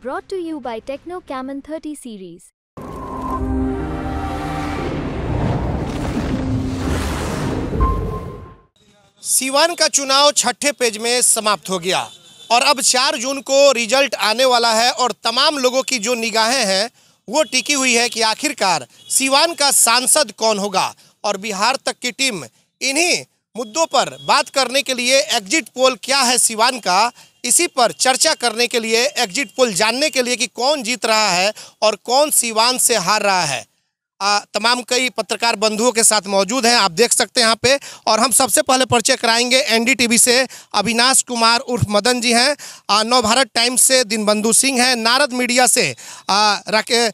brought to you by Techno Camon 30 series. Siwan का चुनाव छठे पेज में समाप्त हो गया और अब 4 जून को रिजल्ट आने वाला है और तमाम लोगों की जो निगाहें हैं वो टिकी हुई है कि आखिरकार सीवान का सांसद कौन होगा और बिहार तक की टीम इन्हीं मुद्दों पर बात करने के लिए एग्जिट पोल क्या है सीवान का इसी पर चर्चा करने के लिए एग्जिट पोल जानने के लिए कि कौन जीत रहा है और कौन सीवान से हार रहा है आ, तमाम कई पत्रकार बंधुओं के साथ मौजूद हैं आप देख सकते हैं यहाँ पे और हम सबसे पहले परिचय कराएंगे एनडीटीवी से अविनाश कुमार उर्फ मदन जी हैं नव भारत टाइम्स से दिनबंधु सिंह हैं नारद मीडिया से राके,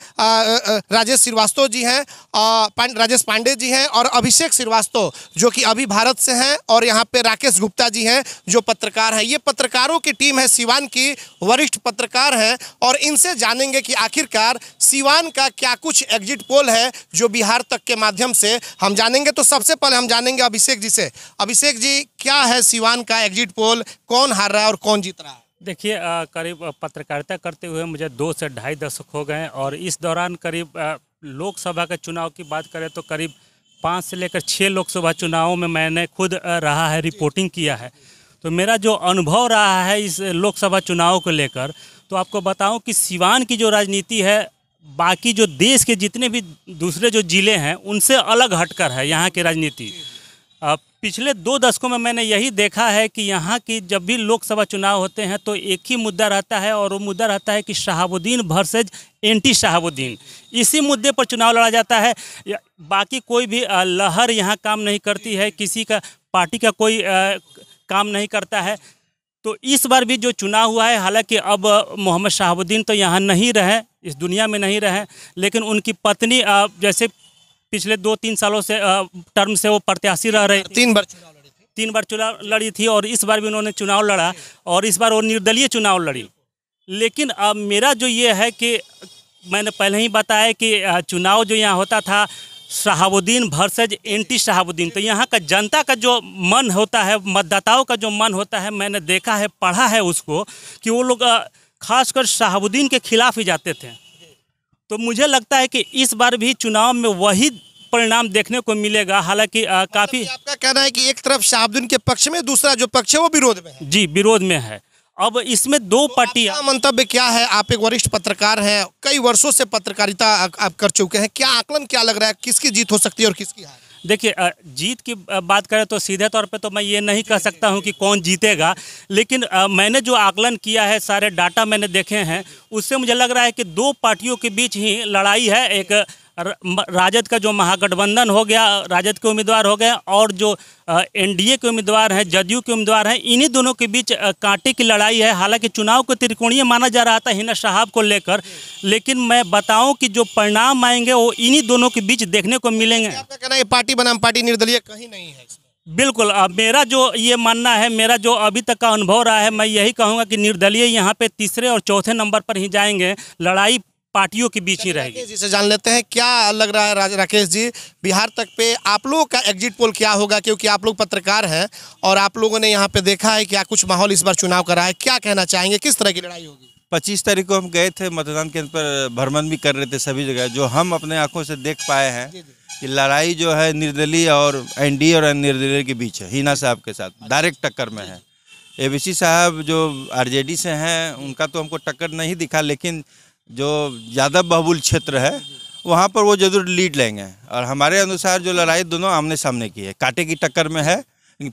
राजेश श्रीवास्तव जी हैं पांड, राजेश पांडे जी हैं और अभिषेक श्रीवास्तव जो कि अभी भारत से हैं और यहाँ पर राकेश गुप्ता जी हैं जो पत्रकार हैं ये पत्रकारों की टीम है सिवान की वरिष्ठ पत्रकार हैं और इनसे जानेंगे कि आखिरकार सिवान का क्या कुछ एग्जिट पोल है जो बिहार तक के माध्यम से हम जानेंगे तो सबसे पहले हम जानेंगे अभिषेक जी से अभिषेक जी क्या है सिवान का एग्जिट पोल कौन हार रहा है और कौन जीत रहा है देखिए करीब पत्रकारिता करते हुए मुझे दो से ढाई दशक हो गए और इस दौरान करीब लोकसभा के चुनाव की बात करें तो करीब पाँच से लेकर छः लोकसभा चुनावों में मैंने खुद रहा है रिपोर्टिंग किया है तो मेरा जो अनुभव रहा है इस लोकसभा चुनाव को लेकर तो आपको बताऊं कि सिवान की जो राजनीति है बाकी जो देश के जितने भी दूसरे जो ज़िले हैं उनसे अलग हटकर है यहाँ की राजनीति पिछले दो दशकों में मैंने यही देखा है कि यहाँ की जब भी लोकसभा चुनाव होते हैं तो एक ही मुद्दा रहता है और वो मुद्दा रहता है कि शहाबुद्दीन भरसेज एंटी शहाबुद्दीन इसी मुद्दे पर चुनाव लड़ा जाता है बाकी कोई भी लहर यहाँ काम नहीं करती है किसी का पार्टी का कोई काम नहीं करता है तो इस बार भी जो चुनाव हुआ है हालांकि अब मोहम्मद शहाबुद्दीन तो यहाँ नहीं रहे इस दुनिया में नहीं रहे लेकिन उनकी पत्नी जैसे पिछले दो तीन सालों से टर्म से वो प्रत्याशी रह रहे तीन बार तीन बार चुनाव लड़ी थी और इस बार भी उन्होंने चुनाव लड़ा और इस बार वो निर्दलीय चुनाव लड़ी लेकिन अब मेरा जो ये है कि मैंने पहले ही बताया कि चुनाव जो यहाँ होता था शहाबुद्दीन भरसज एंटी शहाबुद्दीन तो यहाँ का जनता का जो मन होता है मतदाताओं का जो मन होता है मैंने देखा है पढ़ा है उसको कि वो लोग खासकर शहाबुद्दीन के खिलाफ ही जाते थे तो मुझे लगता है कि इस बार भी चुनाव में वही परिणाम देखने को मिलेगा हालांकि मतलब काफ़ी आपका कहना है कि एक तरफ शाहबुद्दीन के पक्ष में दूसरा जो पक्ष है वो विरोध में जी विरोध में है अब इसमें दो तो पार्टी मंतव्य क्या है आप एक वरिष्ठ पत्रकार हैं कई वर्षों से पत्रकारिता आप कर चुके हैं क्या आकलन क्या लग रहा है किसकी जीत हो सकती है और किसकी हार देखिए जीत की बात करें तो सीधे तौर पे तो मैं ये नहीं कह सकता हूँ कि कौन जीतेगा लेकिन मैंने जो आकलन किया है सारे डाटा मैंने देखे हैं उससे मुझे लग रहा है कि दो पार्टियों के बीच ही लड़ाई है एक राजद का जो महागठबंधन हो गया राजद के उम्मीदवार हो गए और जो एनडीए के उम्मीदवार हैं जदयू के उम्मीदवार हैं इन्हीं दोनों के बीच कांटे की लड़ाई है हालांकि चुनाव को त्रिकोणीय माना जा रहा था हिना साहब को लेकर लेकिन मैं बताऊं कि जो परिणाम आएंगे वो इन्हीं दोनों के बीच देखने को मिलेंगे आपका कहना है पार्टी बनाम पार्टी निर्दलीय कहीं नहीं है बिल्कुल अब मेरा जो ये मानना है मेरा जो अभी तक का अनुभव रहा है मैं यही कहूँगा कि निर्दलीय यहाँ पे तीसरे और चौथे नंबर पर ही जाएंगे लड़ाई पार्टियों के बीच ही रहेगी जी से जान लेते हैं क्या लग रहा है राज राकेश जी बिहार तक पे आप लोगों का एग्जिट पोल क्या होगा क्योंकि आप लोग पत्रकार हैं और आप लोगों ने यहाँ पे देखा है क्या कुछ माहौल इस बार चुनाव करा है क्या कहना चाहेंगे किस तरह की लड़ाई होगी पच्चीस तारीख को हम गए थे मतदान केंद्र पर भ्रमण भी कर रहे थे सभी जगह जो हम अपने आंखों से देख पाए हैं कि लड़ाई जो है निर्दलीय और एन और निर्दलीय के बीच है हीना साहब के साथ डायरेक्ट टक्कर में है एबीसी साहब जो आरजेडी से हैं उनका तो हमको टक्कर नहीं दिखा लेकिन जो ज़्यादा बहुल क्षेत्र है वहाँ पर वो जरूर लीड लेंगे और हमारे अनुसार जो लड़ाई दोनों आमने सामने की है कांटे की टक्कर में है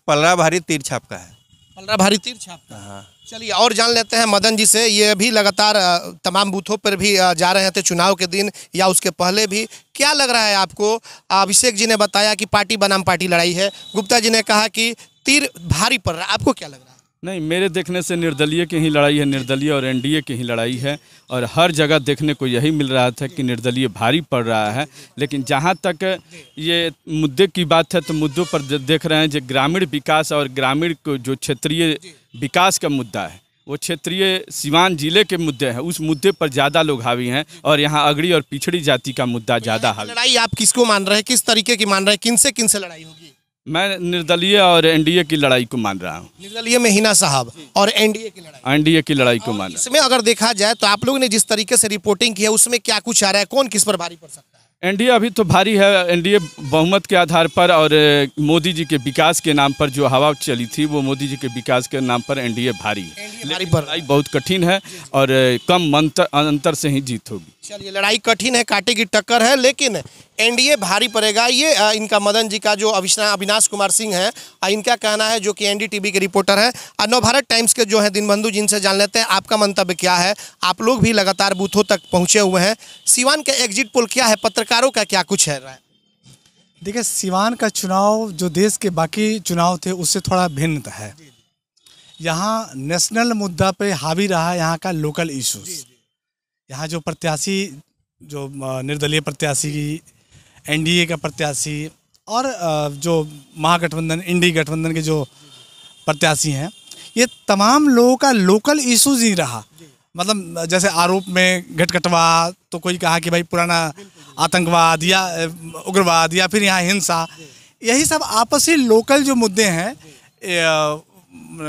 पलरा भारी तीर छाप का है पलरा भारी तीर छाप का हाँ चलिए और जान लेते हैं मदन जी से ये भी लगातार तमाम बूथों पर भी जा रहे थे चुनाव के दिन या उसके पहले भी क्या लग रहा है आपको अभिषेक जी ने बताया कि पार्टी बनाम पार्टी लड़ाई है गुप्ता जी ने कहा कि तीर भारी पड़ रहा है आपको क्या लग रहा है नहीं मेरे देखने से निर्दलीय की ही लड़ाई है निर्दलीय और एनडीए की ही लड़ाई है और हर जगह देखने को यही मिल रहा था कि निर्दलीय भारी पड़ रहा है लेकिन जहाँ तक ये मुद्दे की बात है तो मुद्दों पर देख रहे हैं जो ग्रामीण विकास और ग्रामीण जो क्षेत्रीय विकास का मुद्दा है वो क्षेत्रीय सिवान जिले के मुद्दे हैं उस मुद्दे पर ज़्यादा लोग हावी हैं और यहाँ अगड़ी और पिछड़ी जाति का मुद्दा तो ज़्यादा हावी लड़ाई आप किसको मान रहे हैं किस तरीके की मान रहे हैं किन से किन से लड़ाई होगी मैं निर्दलीय और एनडीए की लड़ाई को मान रहा हूँ निर्दलीय में हिना साहब और एनडीए की लड़ाई एनडीए की लड़ाई को मान इसमें अगर देखा जाए तो आप लोगों ने जिस तरीके से रिपोर्टिंग की है उसमें क्या कुछ आ रहा है कौन किस पर भारी पड़ सकता है एनडीए अभी तो भारी है एनडीए बहुमत के आधार पर और मोदी जी के विकास के नाम पर जो हवा चली थी वो मोदी जी के विकास के नाम पर एनडीए भारी है लड़ाई बहुत कठिन है और कम अंतर से ही जीत होगी चलिए लड़ाई कठिन है कांटे की टक्कर है लेकिन एनडीए भारी पड़ेगा ये आ, इनका मदन जी का जो अविश्ना अविनाश कुमार सिंह है आ, इनका कहना है जो कि एनडीटीवी के रिपोर्टर हैं और नवभारत टाइम्स के जो है दिनबंधु जिनसे जान लेते हैं आपका मंतव्य क्या है आप लोग भी लगातार बूथों तक पहुंचे हुए हैं सिवान का एग्जिट पोल क्या है पत्रकारों का क्या कुछ है देखिए सिवान का चुनाव जो देश के बाकी चुनाव थे उससे थोड़ा भिन्न है यहाँ नेशनल मुद्दा पे हावी रहा यहाँ का लोकल इशूज़ यहाँ जो प्रत्याशी जो निर्दलीय प्रत्याशी एनडीए का प्रत्याशी और जो महागठबंधन इंडी गठबंधन के जो प्रत्याशी हैं ये तमाम लोगों का लोकल इशूज ही रहा मतलब जैसे आरोप में घटकटवा तो कोई कहा कि भाई पुराना आतंकवाद या उग्रवाद या फिर यहाँ हिंसा यही सब आपसी लोकल जो मुद्दे हैं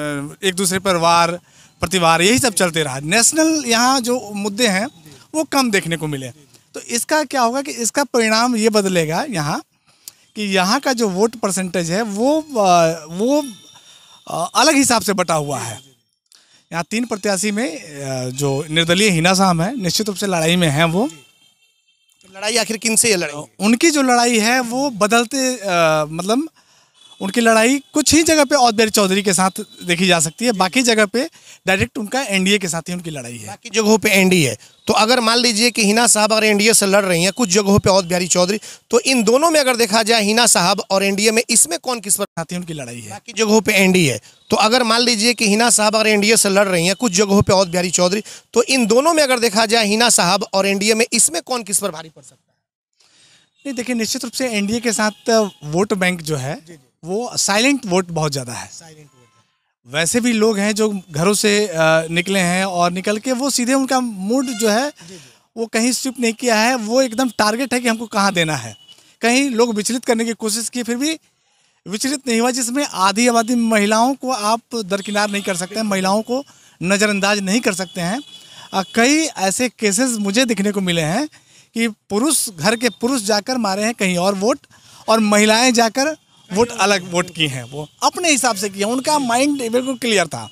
एक दूसरे पर वार प्रतिवार यही सब चलते रहा नेशनल यहाँ जो मुद्दे हैं वो कम देखने को मिले तो इसका क्या होगा कि इसका परिणाम ये बदलेगा यहाँ कि यहाँ का जो वोट परसेंटेज है वो वो अलग हिसाब से बटा हुआ है यहाँ तीन प्रत्याशी में जो निर्दलीय हिना साहब है निश्चित रूप से लड़ाई में हैं वो लड़ाई आखिर किन से लड़ाई उनकी जो लड़ाई है वो बदलते आ, मतलब उनकी लड़ाई कुछ ही जगह पे औदबेर चौधरी के साथ देखी जा सकती है बाकी जगह पे डायरेक्ट उनका एनडीए के साथ ही उनकी लड़ाई है बाकी जगहों पे एनडीए तो अगर मान लीजिए कि हिना साहब अगर एनडीए से लड़ रही हैं कुछ जगहों पे औद बिहारी चौधरी तो इन दोनों में अगर देखा जाए हिना साहब और एनडीए में इसमें कौन किस पर साथ ही उनकी लड़ाई है बाकी जगहों पे एनडीए तो अगर मान लीजिए कि हिना साहब अगर एनडीए से लड़ रही हैं कुछ जगहों पे औद बिहारी चौधरी तो इन दोनों में अगर देखा जाए हिना साहब और एनडीए में इसमें कौन किस पर भारी पड़ सकता है नहीं देखिए निश्चित रूप से एनडीए के साथ वोट बैंक जो है वो साइलेंट वोट बहुत ज़्यादा है साइलेंट वोट वैसे भी लोग हैं जो घरों से निकले हैं और निकल के वो सीधे उनका मूड जो है वो कहीं स्विप नहीं किया है वो एकदम टारगेट है कि हमको कहाँ देना है कहीं लोग विचलित करने की कोशिश की फिर भी विचलित नहीं हुआ जिसमें आधी आबादी महिलाओं को आप दरकिनार नहीं कर सकते हैं महिलाओं को नज़रअंदाज नहीं कर सकते हैं कई ऐसे केसेस मुझे दिखने को मिले हैं कि पुरुष घर के पुरुष जाकर मारे हैं कहीं और वोट और महिलाएं जाकर वोट अलग वोट की हैं वो अपने हिसाब से किए उनका माइंड बिल्कुल क्लियर था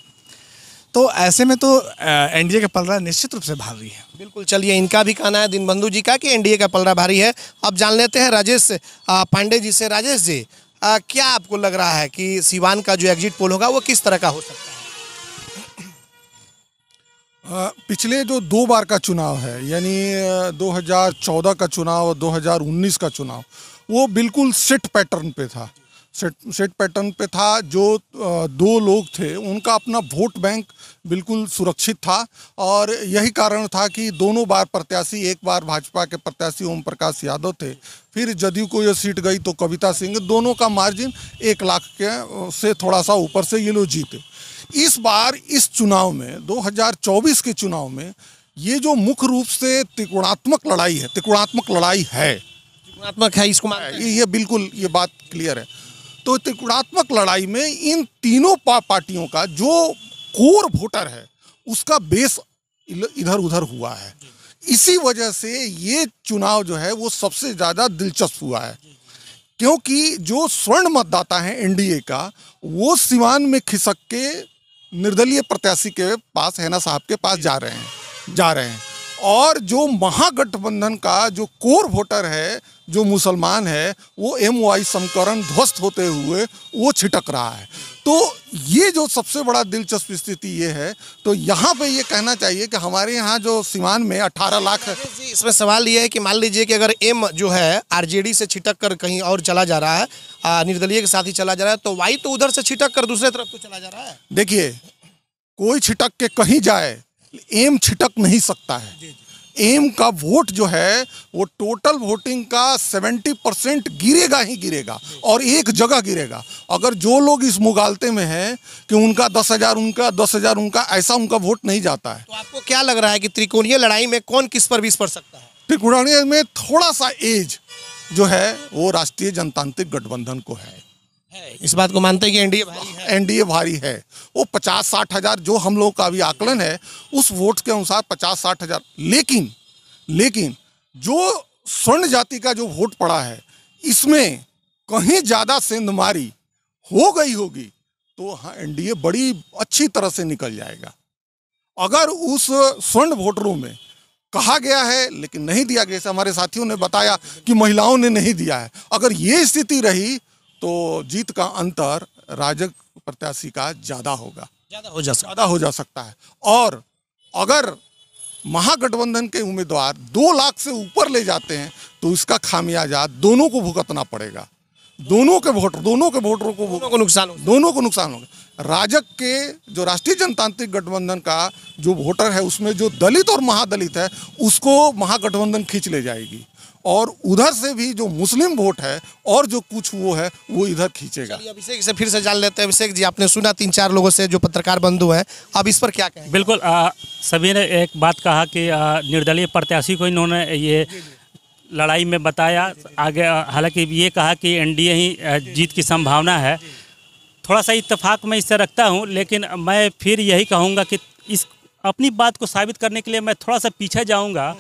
तो ऐसे में तो एनडीए का पलड़ा निश्चित रूप से भारी है बिल्कुल चलिए इनका भी कहना है दिनबंधु जी का कि एनडीए का पलड़ा भारी है अब जान लेते हैं राजेश पांडे जी से राजेश जी आ, क्या आपको लग रहा है कि सिवान का जो एग्जिट पोल होगा वो किस तरह का हो सकता है पिछले जो दो बार का चुनाव है यानी 2014 का चुनाव और 2019 का चुनाव वो बिल्कुल सेट पैटर्न पे था सेट सेट पैटर्न पे था जो दो लोग थे उनका अपना वोट बैंक बिल्कुल सुरक्षित था और यही कारण था कि दोनों बार प्रत्याशी एक बार भाजपा के प्रत्याशी ओम प्रकाश यादव थे फिर जदयू को यह सीट गई तो कविता सिंह दोनों का मार्जिन एक लाख के से थोड़ा सा ऊपर से ये लोग जीते इस बार इस चुनाव में 2024 के चुनाव में ये जो मुख्य रूप से त्रिकुणात्मक लड़ाई है त्रिकुणात्मक लड़ाई है त्रिकुणात्मक है इसको ये, ये बिल्कुल ये बात क्लियर है तो त्रिकुणात्मक लड़ाई में इन तीनों पा पार्टियों का जो कोर वोटर है उसका बेस इधर उधर हुआ है इसी वजह से ये चुनाव जो है वो सबसे ज़्यादा दिलचस्प हुआ है क्योंकि जो स्वर्ण मतदाता है एनडीए का वो सिवान में खिसक के निर्दलीय प्रत्याशी के पास हैना साहब के पास जा रहे हैं जा रहे हैं और जो महागठबंधन का जो कोर वोटर है जो मुसलमान है वो एम वाई समकरण ध्वस्त होते हुए वो छिटक रहा है तो ये जो सबसे बड़ा दिलचस्प स्थिति ये है तो यहाँ पे ये कहना चाहिए कि हमारे यहाँ जो सीमान में 18 लाख है इसमें सवाल ये है कि मान लीजिए कि अगर एम जो है आरजेडी से छिटक कर कहीं और चला जा रहा है निर्दलीय के साथ ही चला जा रहा है तो वाई तो उधर से छिटक कर दूसरे तरफ तो चला जा रहा है देखिए कोई छिटक के कहीं जाए एम छिटक नहीं सकता है एम का वोट जो है वो टोटल वोटिंग का 70 परसेंट गिरेगा ही गिरेगा और एक जगह गिरेगा अगर जो लोग इस मुगालते में हैं कि उनका दस हज़ार उनका दस हज़ार उनका ऐसा उनका वोट नहीं जाता है तो आपको क्या लग रहा है कि त्रिकोणीय लड़ाई में कौन किस पर बीस पड़ सकता है त्रिकोणीय में थोड़ा सा एज जो है वो राष्ट्रीय जनतांत्रिक गठबंधन को है इस बात को मानते हैं कि एनडीए भारी है एनडीए भारी है वो पचास साठ हज़ार जो हम लोगों का अभी आकलन है उस वोट के अनुसार पचास साठ हज़ार लेकिन लेकिन जो स्वर्ण जाति का जो वोट पड़ा है इसमें कहीं ज़्यादा सेंधमारी हो गई होगी तो हाँ एनडीए बड़ी अच्छी तरह से निकल जाएगा अगर उस स्वर्ण वोटरों में कहा गया है लेकिन नहीं दिया गया हमारे साथियों ने बताया कि महिलाओं ने नहीं दिया है अगर ये स्थिति रही तो जीत का अंतर राजक प्रत्याशी का ज़्यादा होगा ज़्यादा हो जा सकता ज़्यादा हो जा सकता है और अगर महागठबंधन के उम्मीदवार दो लाख से ऊपर ले जाते हैं तो इसका खामियाजा दोनों को भुगतना पड़ेगा दोनों के वोटर दोनों के वोटरों को दोनों को नुकसान होगा दोनों को नुकसान होगा राजक के जो राष्ट्रीय जनतांत्रिक गठबंधन का जो वोटर है उसमें जो दलित और महादलित है उसको महागठबंधन खींच ले जाएगी और उधर से भी जो मुस्लिम वोट है और जो कुछ वो है वो इधर खींचेगा अभिषेक से फिर से जान लेते हैं अभिषेक जी आपने सुना तीन चार लोगों से जो पत्रकार बंधु हैं अब इस पर क्या कहें बिल्कुल आ, सभी ने एक बात कहा कि निर्दलीय प्रत्याशी को इन्होंने ये लड़ाई में बताया आगे हालांकि ये कहा कि एनडीए ही जीत की संभावना है थोड़ा सा इतफाक मैं इससे रखता हूँ लेकिन मैं फिर यही कहूँगा कि इस अपनी बात को साबित करने के लिए मैं थोड़ा सा पीछे जाऊँगा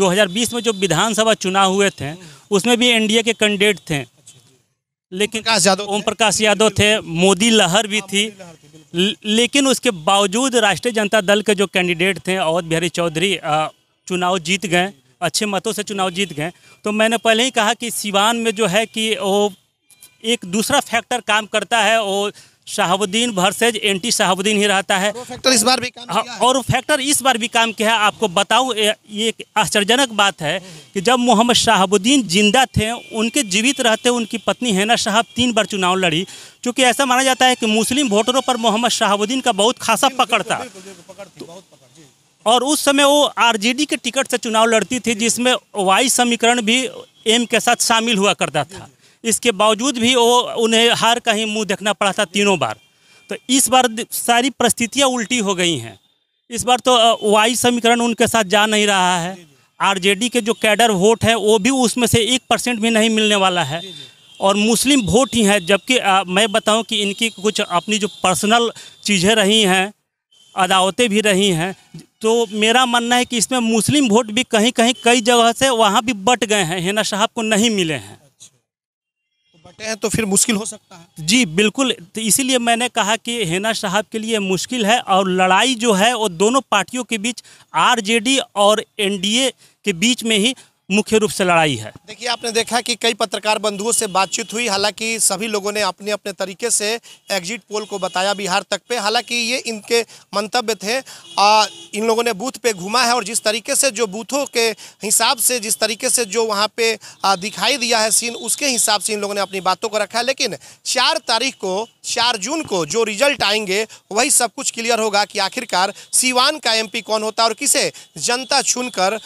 2020 में जो विधानसभा चुनाव हुए थे उसमें भी एनडीए के कैंडिडेट थे लेकिन ओम प्रकाश यादव थे मोदी लहर भी हाँ, थी लेकिन उसके बावजूद राष्ट्रीय जनता दल के जो कैंडिडेट थे अवध बिहारी चौधरी चुनाव जीत गए अच्छे मतों से चुनाव जीत गए तो मैंने पहले ही कहा कि सिवान में जो है कि वो एक दूसरा फैक्टर काम करता है और शहाबुद्दीन भरसेज एंटी शहाबुद्दीन ही रहता है तो इस बार भी काम हाँ, किया है। और फैक्टर इस बार भी काम किया है आपको बताऊँ ये एक आश्चर्यजनक बात है कि जब मोहम्मद शहाबुद्दीन जिंदा थे उनके जीवित रहते उनकी पत्नी हैना शाहब तीन बार चुनाव लड़ी क्योंकि ऐसा माना जाता है कि मुस्लिम वोटरों पर मोहम्मद शहाबुद्दीन का बहुत खासा पकड़ था और उस समय वो आर के टिकट से चुनाव लड़ती थी जिसमें वाई समीकरण भी एम के साथ शामिल हुआ करता था इसके बावजूद भी वो उन्हें का कहीं मुंह देखना पड़ा था तीनों बार तो इस बार सारी परिस्थितियाँ उल्टी हो गई हैं इस बार तो वायु समीकरण उनके साथ जा नहीं रहा है आरजेडी के जो कैडर वोट है वो भी उसमें से एक परसेंट भी नहीं मिलने वाला है और मुस्लिम वोट ही है जबकि मैं बताऊं कि इनकी कुछ अपनी जो पर्सनल चीज़ें रही हैं अदावतें भी रही हैं तो मेरा मानना है कि इसमें मुस्लिम वोट भी कहीं कहीं कई जगह से वहाँ भी बट गए हैं हिना साहब को नहीं मिले हैं बांटे हैं तो फिर मुश्किल हो सकता है जी बिल्कुल तो इसीलिए मैंने कहा कि हेना साहब के लिए मुश्किल है और लड़ाई जो है वो दोनों पार्टियों के बीच आरजेडी और एनडीए के बीच में ही मुख्य रूप से लड़ाई है देखिए आपने देखा कि कई पत्रकार बंधुओं से बातचीत हुई हालांकि सभी लोगों ने अपने अपने तरीके से एग्जिट पोल को बताया बिहार तक पे हालांकि ये इनके मंतव्य थे आ, इन लोगों ने बूथ पे घूमा है और जिस तरीके से जो बूथों के हिसाब से जिस तरीके से जो वहाँ पे दिखाई दिया है सीन उसके हिसाब से इन लोगों ने अपनी बातों को रखा है लेकिन चार तारीख को चार जून को जो रिजल्ट आएंगे वही सब कुछ क्लियर होगा कि आखिरकार सीवान का एम कौन होता है और किसे जनता चुनकर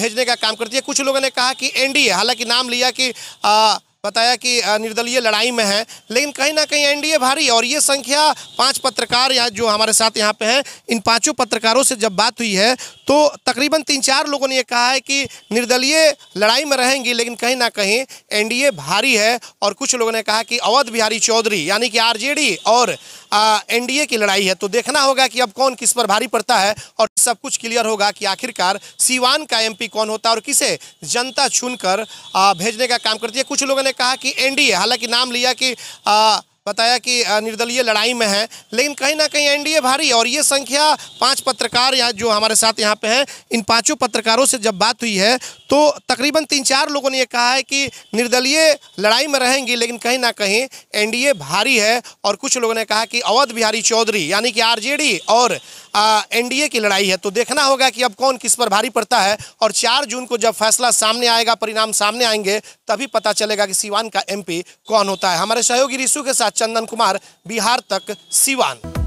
भेजने का काम करती है कुछ कुछ लोगों ने कहा कि एनडीए हालांकि नाम लिया कि आ, बताया कि निर्दलीय लड़ाई में है लेकिन कहीं ना कहीं एनडीए भारी और ये संख्या पांच पत्रकार यहाँ जो हमारे साथ यहाँ पे हैं इन पांचों पत्रकारों से जब बात हुई है तो तकरीबन तीन चार लोगों ने ये कहा है कि निर्दलीय लड़ाई में रहेंगी लेकिन कहीं ना कहीं एनडीए भारी है और कुछ लोगों ने कहा कि अवध बिहारी चौधरी यानी कि आर और एन की लड़ाई है तो देखना होगा कि अब कौन किस पर भारी पड़ता है और सब कुछ क्लियर होगा कि आखिरकार सीवान का एम कौन होता है और किसे जनता चुनकर भेजने का काम करती है कुछ लोगों ने ने कहा कि एनडीए हालांकि नाम लिया कि आ, बताया कि निर्दलीय लड़ाई में है लेकिन कहीं ना कहीं एनडीए भारी और ये संख्या पांच पत्रकार यहाँ जो हमारे साथ यहाँ पे हैं इन पांचों पत्रकारों से जब बात हुई है तो तकरीबन तीन चार लोगों ने ये कहा है कि निर्दलीय लड़ाई में रहेंगी लेकिन कहीं ना कहीं एनडीए भारी है और कुछ लोगों ने कहा कि अवध बिहारी चौधरी यानी कि आर और एन की लड़ाई है तो देखना होगा कि अब कौन किस पर भारी पड़ता है और चार जून को जब फैसला सामने आएगा परिणाम सामने आएंगे तभी पता चलेगा कि सीवान का एमपी कौन होता है हमारे सहयोगी रिशु के साथ चंदन कुमार बिहार तक सिवान